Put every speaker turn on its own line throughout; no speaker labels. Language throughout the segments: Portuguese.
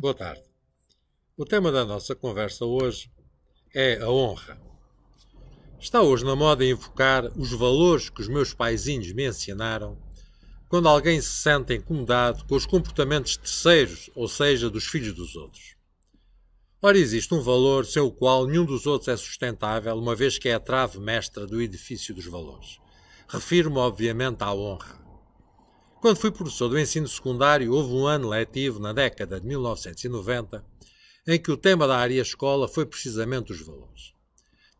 Boa tarde. O tema da nossa conversa hoje é a honra. Está hoje na moda invocar os valores que os meus paizinhos me ensinaram quando alguém se sente incomodado com os comportamentos terceiros, ou seja, dos filhos dos outros. Ora, existe um valor sem o qual nenhum dos outros é sustentável, uma vez que é a trave mestra do edifício dos valores. Refiro-me, obviamente, à honra. Quando fui professor do ensino secundário, houve um ano letivo, na década de 1990, em que o tema da área escola foi precisamente os valores.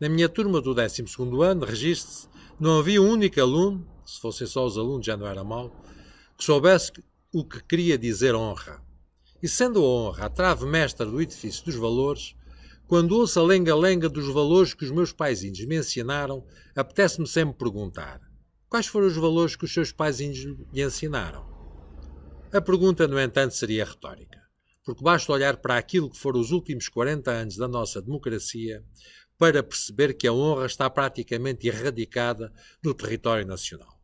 Na minha turma do 12 ano, registre-se, não havia um único aluno, se fossem só os alunos já não era mal, que soubesse o que queria dizer honra. E sendo a honra a trave mestra do edifício dos valores, quando ouço a lenga-lenga dos valores que os meus paizinhos me ensinaram, apetece-me sempre perguntar Quais foram os valores que os seus pais lhe ensinaram? A pergunta, no entanto, seria retórica, porque basta olhar para aquilo que foram os últimos 40 anos da nossa democracia para perceber que a honra está praticamente erradicada do território nacional.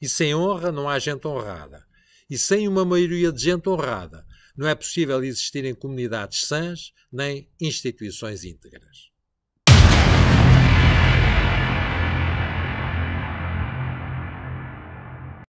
E sem honra não há gente honrada. E sem uma maioria de gente honrada não é possível existirem comunidades sãs nem instituições íntegras.